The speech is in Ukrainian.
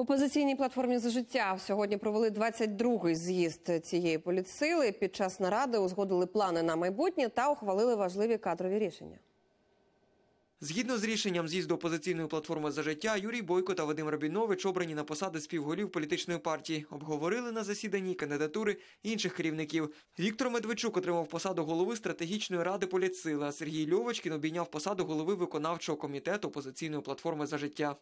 В опозиційній платформі за життя сьогодні провели 22-й з'їзд цієї політсили. Під час наради узгодили плани на майбутнє та ухвалили важливі кадрові рішення. Згідно з рішенням з'їзду опозиційної платформи за життя, Юрій Бойко та Вадим Рабінович обрані на посади співголів політичної партії. Обговорили на засіданні кандидатури інших керівників. Віктор Медведчук отримав посаду голови стратегічної ради політсили, а Сергій Льовочкін обійняв посаду голови виконавчого комітету опозиційної платформи за життя.